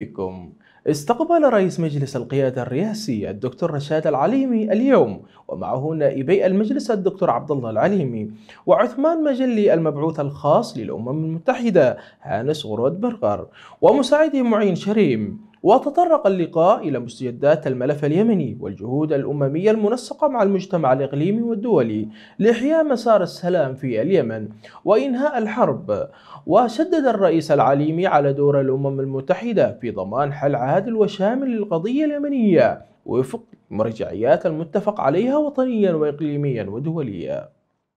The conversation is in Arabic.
بكم استقبل رئيس مجلس القيادة الرئاسي الدكتور رشاد العليمي اليوم ومعه نائبي المجلس الدكتور عبد الله العليمي وعثمان مجلي المبعوث الخاص للأمم المتحدة هانس غرود برغر ومساعده معين شريم وتطرق اللقاء إلى مستجدات الملف اليمني والجهود الأممية المنسقة مع المجتمع الإقليمي والدولي لإحياء مسار السلام في اليمن وإنهاء الحرب وشدد الرئيس العليمي على دور الأمم المتحدة في ضمان حل عادل وشامل للقضية اليمنية وفق مرجعيات المتفق عليها وطنيا وإقليميا ودوليا